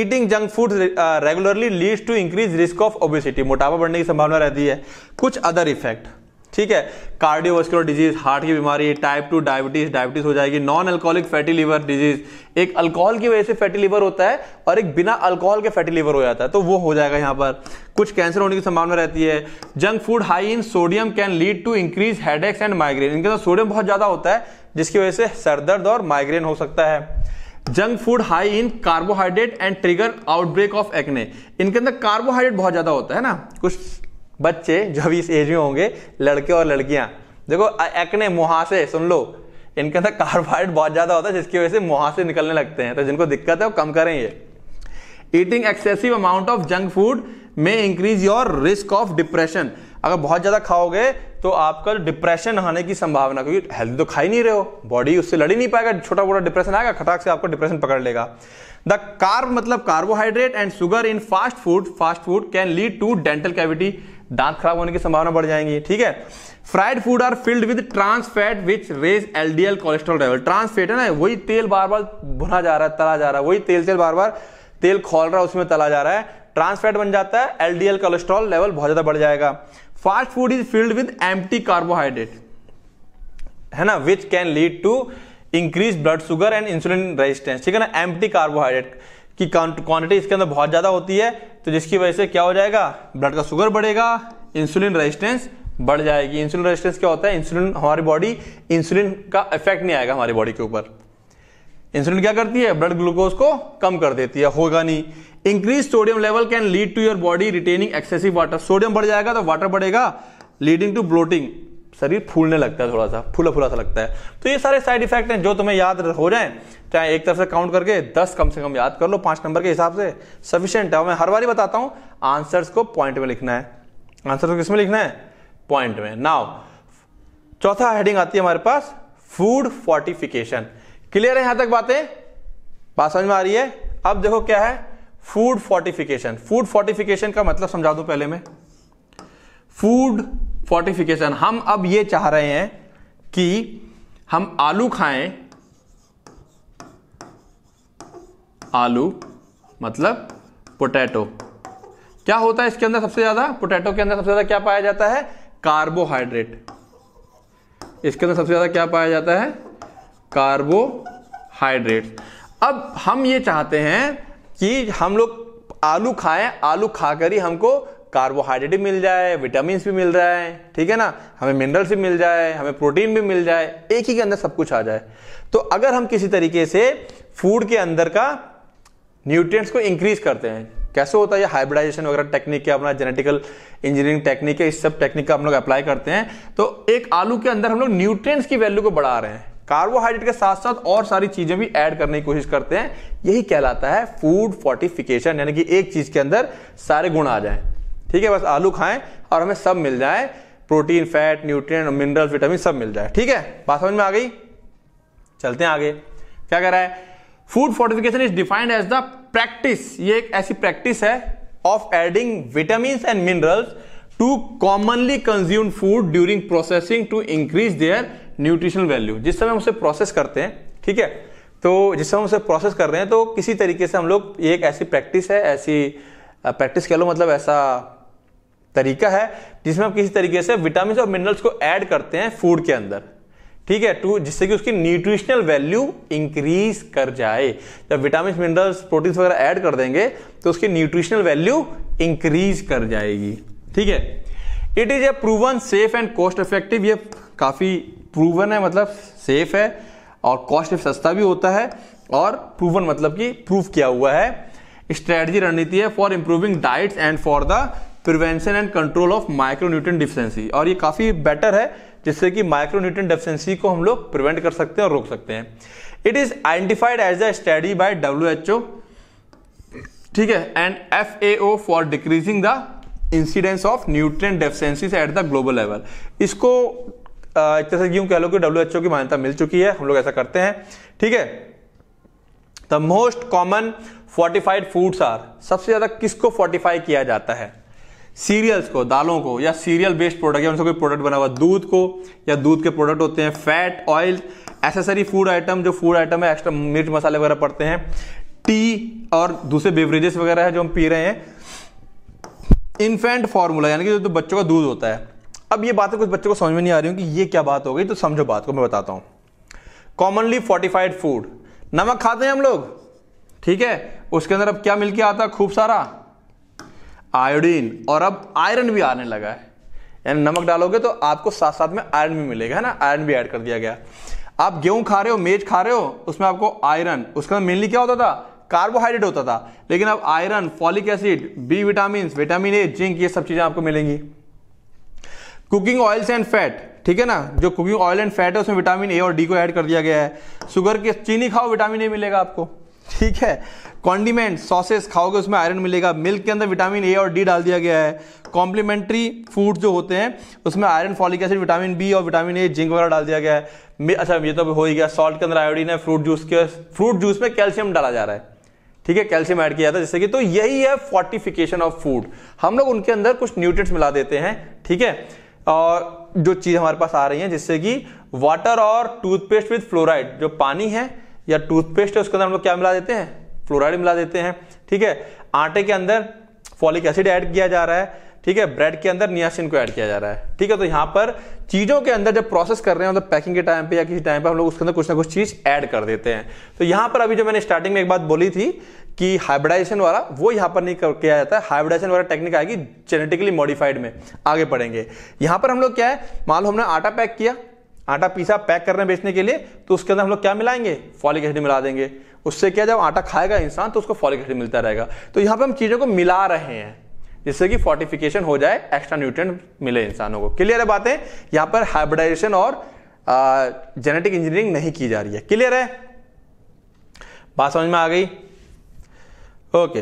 eating junk food regularly leads to increase risk of obesity मोटापा बढ़ने की संभावना रहती है कुछ अदर इफेक्ट ठीक है कार्डियोवास्कुलर डिजीज हार्ट की बीमारी टाइप टू डायबिटीज डायबिटीज हो जाएगी non alcoholic fatty liver disease एक अल्कोहल की वजह से फैटी लीवर होता है और एक बिना अल्कोहल के फैटी लीवर हो जाता है तो वो हो जाएगा यहाँ पर कुछ कैंसर होने की संभावना रहती है junk food high in sodium can lead to increase head and migraine इनके अंदर सोडियम बहुत ज्यादा होता है जिसकी वजह से सरदर्द और माइग्रेन हो सकता है junk food high in carbohydrate and trigger outbreak of acne इनके अंदर कार्बोहाइड्रेट बहुत ज्यादा होता है ना कुछ बच्चे जो अभी इस एज में होंगे लड़के और लड़कियां देखो एक्ने मुहासे सुन लो इनके अंदर कार्बोहाइड्रेट बहुत ज़्यादा होता है जिसकी वजह से मुहासे निकलने लगते हैं तो जिनको दिक्कत है वो कम करें ये eating excessive amount of junk food में increase your risk of depression अगर बहुत ज़्यादा खाओगे तो आपका डिप्रेशन आने की संभावना क्योंकि हेल्थ तो खा ही नहीं रहे हो बॉडी उससे लड़ ही नहीं पाएगा छोटा मोटा डिप्रेशन आएगा खटाक से आपको डिप्रेशन पकड़ लेगा द कार्ब मतलब carbohydrate and sugar in fast food fast food can lead to dental cavity दांत खराब होने की संभावना बढ़ जाएंगी ठीक है fried food are filled with trans fat which raise LDL cholesterol level trans fat है ना वही तेल बार बार भुना जा रहा है तला जा रहा है वही तेल से बार बार तेल खोल रहा है उसमें तला जा रहा है फैट बन जाता है एलडीएल कोलेस्ट्रॉल लेवल बहुत ज्यादा बढ़ जाएगा fast food is filled with empty carbohydrate है ना which can lead to increase blood sugar and insulin resistance ठीक है ना एम्प्टी कार्बोहाइड्रेट की क्वांटिटी इसके अंदर बहुत ज़्यादा होती है तो जिसकी वजह से क्या हो जाएगा ब्लड का शुगर बढ़ेगा इंसुलिन रेजिस्टेंस बढ़ जाएगी इंसुलिन रेजिस्टेंस क्या होता है इंसुलिन हमारी बॉडी इंसुलिन का इफेक्ट नहीं आएगा हमारी बॉडी के ऊपर इंसुलिन क्या करती है ब्लड ग्लूकोज को कम कर देती है होगा नहीं increase sodium level can lead to your body retaining excessive water sodium बढ़ जाएगा तो वाटर बढ़ेगा लीडिंग टू ब्लोटिंग शरीर फूलने लगता है थोड़ा सा फूला फूला सा लगता है तो ये सारे साइड इफेक्ट हैं जो तुम्हें याद हो जाए चाहे एक तरफ से काउंट करके दस कम से कम याद कर लो पांच नंबर के हिसाब से सफिशियंट है मैं हर बार ही बताता हूं आंसर्स को पॉइंट में लिखना है आंसर को किसमें लिखना है पॉइंट में नाउ चौथा हेडिंग आती है हमारे पास फूड फोर्टिफिकेशन क्लियर है यहां तक बातें बात समझ में आ रही है अब देखो क्या है फूड फोर्टिफिकेशन फूड फोर्टिफिकेशन का मतलब समझा दो पहले मैं फूड फोर्टिफिकेशन हम अब ये चाह रहे हैं कि हम आलू खाएं आलू मतलब पोटैटो क्या होता है इसके अंदर सबसे ज्यादा पोटैटो के अंदर सबसे ज्यादा क्या पाया जाता है कार्बोहाइड्रेट इसके अंदर सबसे ज्यादा क्या पाया जाता है कार्बोहाइड्रेट अब हम ये चाहते हैं कि हम लोग आलू खाएं आलू खाकर ही हमको कार्बोहाइड्रेट भी मिल जाए विटामिन भी मिल रहा है ठीक है ना हमें मिनरल्स भी मिल जाए हमें प्रोटीन भी मिल जाए एक ही के अंदर सब कुछ आ जाए तो अगर हम किसी तरीके से फूड के अंदर का न्यूट्रिएंट्स को इंक्रीज करते हैं कैसे होता है ये हाइब्रिडाइजेशन वगैरह टेक्निक है अपना जेनेटिकल इंजीनियरिंग टेक्निक है इस सब टेक्निक का हम लोग अप्लाई करते हैं तो एक आलू के अंदर हम लोग न्यूट्रिएंट्स की वैल्यू को बढ़ा रहे हैं कार्बोहाइड्रेट के साथ साथ और सारी चीजें भी ऐड करने की कोशिश करते हैं यही कहलाता है फूड फोर्टिफिकेशन यानी कि एक चीज के अंदर सारे गुण आ जाएं ठीक है बस आलू खाएं और हमें सब मिल जाए protein fat nutrient minerals vitamin सब मिल जाए ठीक है बात समझ में आ गई चलते हैं आगे क्या कह रहा है food fortification is defined as the practice ये एक ऐसी प्रैक्टिस है of adding vitamin and minerals to commonly consume food during processing to increase their nutritional value जिस समय हम उसे प्रोसेस करते हैं ठीक है तो जिस समय हम उसे प्रोसेस कर रहे हैं तो किसी तरीके से हम लोग ये एक ऐसी प्रैक्टिस है ऐसी प्रैक्टिस कह लो मतलब ऐसा तरीका है जिसमें हम किसी तरीके से विटामिन और मिनरल्स को ऐड करते हैं फूड के अंदर ठीक है टू जिससे कि उसकी न्यूट्रिशनल वैल्यू इंक्रीज कर जाए जब विटामिन मिनरल्स प्रोटीन्स वगैरह ऐड कर देंगे तो उसकी न्यूट्रिशनल वैल्यू इंक्रीज कर जाएगी ठीक है it is a proven safe and cost effective ये काफ़ी प्रूवन है मतलब सेफ है और कॉस्ट सस्ता भी होता है और प्रूवन मतलब कि प्रूफ किया हुआ है स्ट्रेटजी रणनीति है for improving diets and for the prevention and control of micronutrient deficiency और ये काफ़ी बेटर है जिससे कि माइक्रोन्यूट्रन डिफिशेंसी को हम लोग प्रिवेंट कर सकते हैं और रोक सकते हैं it is identified as a study by W H O ठीक है and F A O for decreasing the incidence of nutrient deficiencies at the global level इसको एक तरह से यूं कह लो कि डब्ल्यू एच ओ की मान्यता मिल चुकी है हम लोग ऐसा करते हैं ठीक है the most common fortified foods are सबसे ज्यादा किसको फोर्टिफाई किया जाता है सीरियल्स को दालों को या सीरियल बेस्ड प्रोडक्ट या उनसे कोई प्रोडक्ट बना हुआ दूध को या दूध के प्रोडक्ट होते हैं fat oil accessory food item जो फूड आइटम है एक्स्ट्रा मिर्च मसाले वगैरह पड़ते हैं टी और दूसरे बेवरेजेस वगैरह है जो हम पी रहे हैं इन्फेंट फार्मूला यानी कि जो तो बच्चों का दूध होता है अब ये बातें कुछ बच्चों को समझ में नहीं आ रही हूँ कि ये क्या बात हो गई तो समझो बात को मैं बताता हूँ कॉमनली फोर्टिफाइड फूड नमक खाते हैं हम लोग ठीक है उसके अंदर अब क्या मिलके आता है खूब सारा आयोडीन और अब आयरन भी आने लगा है यानी नमक डालोगे तो आपको साथ साथ में आयरन भी मिलेगा है ना आयरन भी ऐड कर दिया गया आप गेहूं खा रहे हो मेज खा रहे हो उसमें आपको आयरन उसके अंदर मेनली क्या होता था कार्बोहाइड्रेट होता था लेकिन अब iron folic acid B vitamin vitamin A zinc ये सब चीजें आपको मिलेंगी कुकिंग ऑयल्स एंड फैट ठीक है ना जो कुकिंग ऑयल एंड फैट है उसमें विटामिन ए और डी को ऐड कर दिया गया है शुगर की चीनी खाओ विटामिन ए मिलेगा आपको ठीक है कॉन्डिमेंट सॉसेस खाओगे उसमें आयरन मिलेगा मिल्क के अंदर विटामिन ए और डी डाल दिया गया है कॉम्प्लीमेंट्री फूड जो होते हैं उसमें iron folic acid vitamin B और विटामिन ए जिंक वगैरह डाल दिया गया है अच्छा ये तो हो ही गया सॉल्ट के अंदर आयोडीन है फ्रूट जूस के फ्रूट जूस में कैल्शियम डाला जा रहा है ठीक है कैल्शियम ऐड किया जाता है जैसे कि तो यही है फोर्टिफिकेशन ऑफ फूड हम लोग उनके अंदर कुछ न्यूट्रिएंट्स मिला देते हैं ठीक है और जो चीज़ हमारे पास आ रही है जिससे कि वाटर और टूथपेस्ट विथ फ्लोराइड जो पानी है या टूथपेस्ट है उसके अंदर हम लोग क्या मिला देते हैं फ्लोराइड मिला देते हैं ठीक है आटे के अंदर फॉलिक एसिड ऐड किया जा रहा है ठीक है ब्रेड के अंदर नियासिन को ऐड किया जा रहा है ठीक है तो यहाँ पर चीज़ों के अंदर जब प्रोसेस कर रहे हैं मतलब पैकिंग के टाइम पे या किसी टाइम पे हम लोग उसके अंदर कुछ ना कुछ चीज़ ऐड कर देते हैं तो यहाँ पर अभी जो मैंने स्टार्टिंग में एक बात बोली थी कि हाइब्रिडाइजेशन वाला वो यहाँ पर नहीं किया जाता है हाइब्रिडाइजेशन वाला टेक्निक आएगी जेनेटिकली मॉडिफाइड में आगे पढ़ेंगे यहाँ पर हम लोग क्या है मान लो हमने आटा पैक किया आटा पीसा पैक करने बेचने के लिए तो उसके अंदर हम लोग क्या मिलाएंगे फॉलिक एसिड मिला देंगे उससे क्या जब आटा खाएगा इंसान तो उसको फॉलिक एसिड मिलता रहेगा तो यहाँ पर हम चीज़ों को मिला रहे हैं जिससे कि फोर्टिफिकेशन हो जाए एक्स्ट्रा न्यूट्रिएंट मिले इंसानों को क्लियर है बातें यहां पर हाइब्रिडाइजेशन और जेनेटिक इंजीनियरिंग नहीं की जा रही है क्लियर है बात समझ में आ गई ओके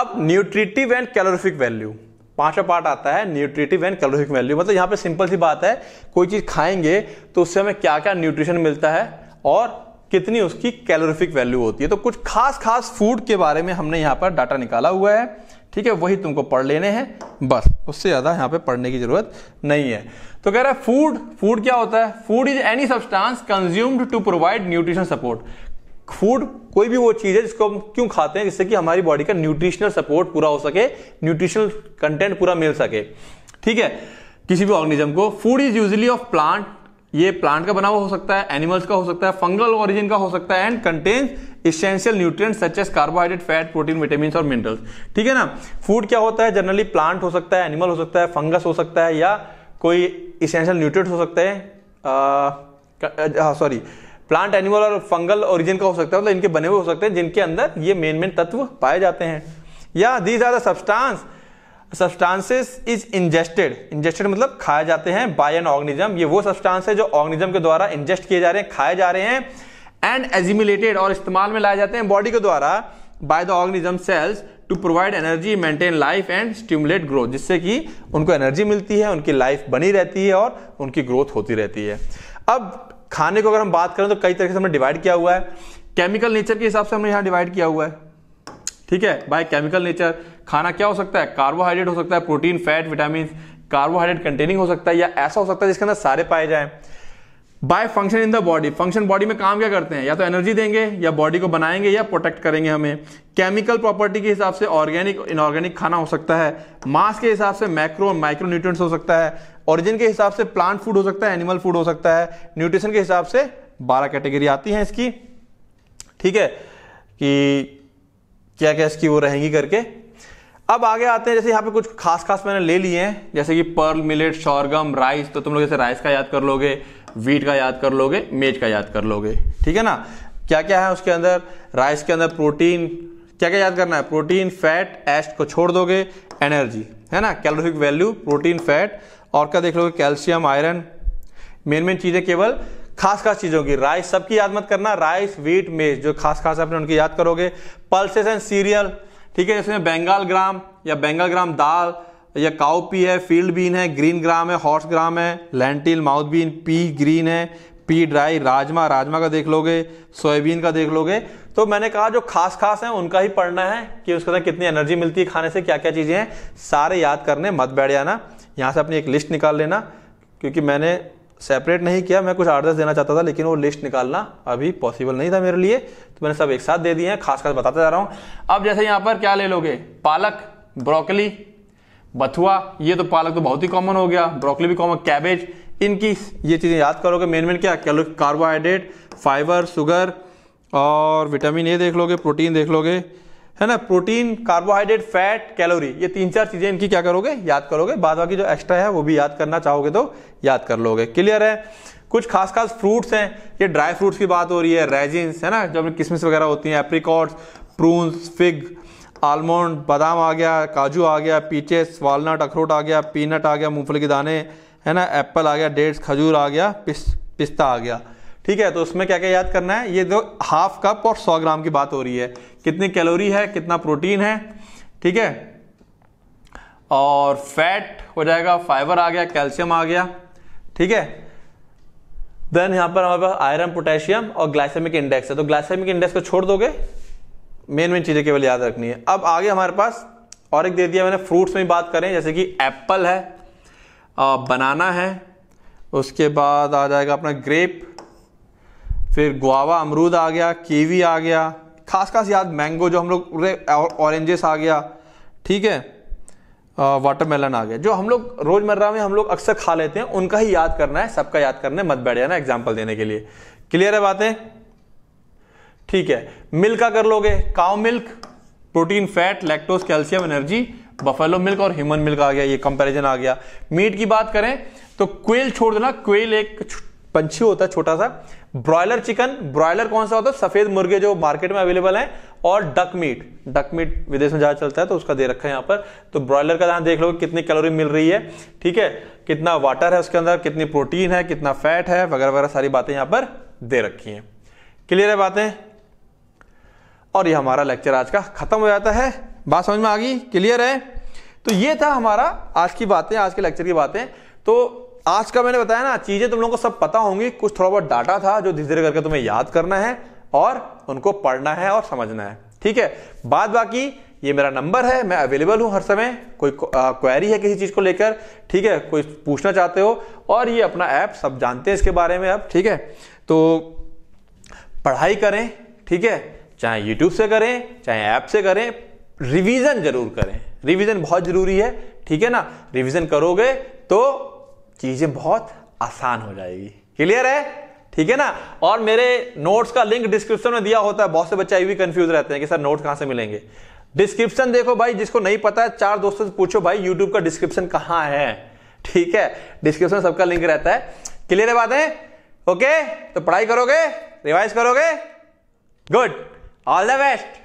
अब न्यूट्रिटिव एंड कैलोरिफिक वैल्यू पांचवा पार्ट आता है न्यूट्रिटिव एंड कैलोरिक वैल्यू मतलब यहाँ पे सिंपल सी बात है कोई चीज़ खाएंगे तो उससे हमें क्या क्या न्यूट्रिशन मिलता है और कितनी उसकी कैलोरिफिक वैल्यू होती है तो कुछ खास खास फूड के बारे में हमने यहाँ पर डाटा निकाला हुआ है ठीक है वही तुमको पढ़ लेने हैं बस उससे ज़्यादा यहाँ पे पढ़ने की ज़रूरत नहीं है तो कह रहा है फूड फूड क्या होता है food is any substance consumed to provide nutrition support food कोई भी वो चीज़ है जिसको हम क्यों खाते हैं जिससे कि हमारी बॉडी का न्यूट्रिशनल सपोर्ट पूरा हो सके न्यूट्रिशनल कंटेंट पूरा मिल सके ठीक है किसी भी ऑर्गेनिज्म को food is usually of plant ये प्लांट का बना हुआ हो सकता है एनिमल्स का हो सकता है फंगल ओरिजिन का हो सकता है and contains essential nutrients such as carbohydrate fat protein vitamin और मिनरल्स ठीक है ना फूड क्या होता है जनरली प्लांट हो सकता है एनिमल हो सकता है फंगस हो सकता है या कोई इसेंशियल न्यूट्रिएंट हो सकते हैं सॉरी प्लांट एनिमल और फंगल ओरिजिन का हो सकता है मतलब इनके बने हुए हो सकते हैं जिनके अंदर ये मेन मेन तत्व पाए जाते हैं या these are the substance substances is ingested ingested मतलब खाए जाते हैं बाय एन ऑर्गेनिज्म ये वो सब्सटांस है जो ऑर्गेनिज्म के द्वारा इंजेस्ट किए जा रहे हैं खाए जा रहे हैं एंड एजिमुलेटेड और इस्तेमाल में लाए जाते हैं बॉडी के द्वारा by the organism cells to provide energy maintain life and stimulate growth जिससे कि उनको एनर्जी मिलती है उनकी लाइफ बनी रहती है और उनकी ग्रोथ होती रहती है अब खाने को अगर हम बात करें तो कई तरीके से हमने डिवाइड किया हुआ है केमिकल नेचर के हिसाब से हमने यहाँ डिवाइड किया हुआ है ठीक है बाय केमिकल नेचर खाना क्या हो सकता है कार्बोहाइड्रेट हो सकता है protein fat vitamin carbohydrate containing हो सकता है या ऐसा हो सकता है जिसके अंदर सारे पाए जाए by function in the body function body में काम क्या करते हैं या तो एनर्जी देंगे या बॉडी को बनाएंगे या प्रोटेक्ट करेंगे हमें केमिकल प्रॉपर्टी के हिसाब से ऑर्गेनिक इनऑर्गेनिक खाना हो सकता है मास के हिसाब से मैक्रो और माइक्रो न्यूट्रिएंट्स हो सकता है ओरिजिन के हिसाब से प्लांट फूड हो सकता है एनिमल फूड हो सकता है न्यूट्रिशन के हिसाब से बारह कैटेगरी आती है इसकी ठीक है कि क्या क्या इसकी वो रहेंगी करके अब आगे आते हैं जैसे यहाँ पे कुछ खास खास मैंने ले लिए हैं जैसे कि पर्ल मिलेट शॉर्गम राइस तो तुम लोग जैसे राइस का याद कर लोगे वीट का याद कर लोगे मेज का याद कर लोगे ठीक है ना क्या क्या है उसके अंदर राइस के अंदर प्रोटीन क्या क्या याद करना है प्रोटीन फैट एस्ट को छोड़ दोगे एनर्जी है ना कैलोरिक वैल्यू प्रोटीन फैट और क्या देख लोगे कैल्शियम आयरन मेन मेन चीज़ें केवल खास खास चीज़ों की राइस सबकी याद मत करना राइस वीट मेज जो खास खास अपने उनकी याद करोगे पल्सेस एंड सीरियल ठीक है जैसे बेंगाल ग्राम या बेंगाल ग्राम दाल ये काउपी है फील्ड बीन है ग्रीन ग्राम है हॉर्स ग्राम है lentil moth bean pea green है पी ड्राई राजमा राजमा का देख लोगे सोयाबीन का देख लोगे तो मैंने कहा जो खास खास है उनका ही पढ़ना है कि उसके अंदर कितनी एनर्जी मिलती है खाने से क्या क्या चीज़ें हैं सारे याद करने मत बैठ जाना यहाँ से अपनी एक लिस्ट निकाल लेना क्योंकि मैंने सेपरेट नहीं किया मैं कुछ आर्डर्स देना चाहता था लेकिन वो लिस्ट निकालना अभी पॉसिबल नहीं था मेरे लिए तो मैंने सब एक साथ दे दिए हैं खास खास बताते जा रहा हूँ अब जैसे यहाँ पर क्या ले लोगे पालक ब्रोकली बथुआ ये तो पालक तो बहुत ही कॉमन हो गया ब्रोकली भी कॉमन कैबेज इनकी ये चीज़ें याद करोगे मेन मेन क्या कार्बोहाइड्रेट फाइबर शुगर और विटामिन ए देख लोगे प्रोटीन देख लोगे है ना प्रोटीन कार्बोहाइड्रेट फैट कैलोरी ये तीन चार चीज़ें इनकी क्या करोगे याद करोगे बाद बाकी जो एक्स्ट्रा है वो भी याद करना चाहोगे तो याद कर लोगे क्लियर है कुछ खास खास फ्रूट्स हैं ये ड्राई फ्रूट्स की बात हो रही है रेजिन्स है ना जो किसमिस वगैरह होती हैं एप्रिकॉट्स प्रून्स फिग आलमंड बादाम आ गया काजू आ गया पीचेस वालनट अखरोट आ गया पीनट आ गया मूँगफली के दाने है ना एप्पल आ गया डेट्स खजूर आ गया पिस पिस्ता आ गया ठीक है तो उसमें क्या क्या याद करना है ये दो हाफ कप और सौ ग्राम की बात हो रही है कितनी कैलोरी है कितना प्रोटीन है ठीक है और फैट हो जाएगा फाइबर आ गया कैल्शियम आ गया ठीक है देन यहाँ पर हमारे पास आयरन पोटेशियम और ग्लाइसेमिक इंडेक्स है तो ग्लाइसेमिक इंडेक्स को छोड़ दोगे मेन मेन चीज़ें केवल याद रखनी है अब आगे हमारे पास और एक दे दिया मैंने फ्रूट्स में बात करें जैसे कि एप्पल है बनाना है उसके बाद आ जाएगा अपना ग्रेप फिर गुआवा अमरूद आ गया कीवी आ गया खास खास याद मैंगो जो हम लोग ऑरेंजेस आ गया ठीक है वाटरमेलन आ गया जो हम लोग रोज़मर्रा में हम लोग अक्सर खा लेते हैं उनका ही याद करना है सबका याद करना है मत बैठ जाना एग्जाम्पल देने के लिए क्लियर है बातें ठीक है मिल्क का कर लोगे cow milk protein fat lactose calcium energy buffalo milk और ह्यूमन मिल्क आ गया ये कंपैरिजन आ गया मीट की बात करें तो क्वेल छोड़ देना क्वेल एक पंछी होता है छोटा सा ब्रॉयलर चिकन ब्रॉयलर कौन सा होता है सफेद मुर्गे जो मार्केट में अवेलेबल हैं और डक मीट डक मीट विदेश में ज्यादा चलता है तो उसका दे रखा है यहाँ पर तो ब्रॉयलर का ध्यान देख लो कितनी कैलोरी मिल रही है ठीक है कितना वाटर है उसके अंदर कितनी प्रोटीन है कितना फैट है वगैरह वगैरह सारी बातें यहाँ पर दे रखी है क्लियर है बातें और ये हमारा लेक्चर आज का ख़त्म हो जाता है बात समझ में आ गई क्लियर है तो ये था हमारा आज की बातें आज के लेक्चर की बातें तो आज का मैंने बताया ना चीज़ें तुम लोगों को सब पता होंगी कुछ थोड़ा बहुत डाटा था जो धीरे धीरे करके तुम्हें याद करना है और उनको पढ़ना है और समझना है ठीक है बाद बाकी ये मेरा नंबर है मैं अवेलेबल हूं हर समय कोई क्वेरी है किसी चीज़ को लेकर ठीक है कोई पूछना चाहते हो और ये अपना ऐप सब जानते हैं इसके बारे में अब ठीक है तो पढ़ाई करें ठीक है चाहे यूट्यूब से करें चाहे ऐप से करें रिवीजन जरूर करें रिवीजन बहुत जरूरी है ठीक है ना रिवीजन करोगे तो चीजें बहुत आसान हो जाएगी क्लियर है ठीक है ना और मेरे नोट्स का लिंक डिस्क्रिप्शन में दिया होता है बहुत से बच्चे भी कंफ्यूज रहते हैं कि सर नोट कहां से मिलेंगे डिस्क्रिप्शन देखो भाई जिसको नहीं पता है चार दोस्तों से पूछो भाई यूट्यूब का डिस्क्रिप्शन कहां है ठीक है डिस्क्रिप्शन सबका लिंक रहता है क्लियर है बातें ओके तो पढ़ाई करोगे रिवाइज करोगे गुड All the best.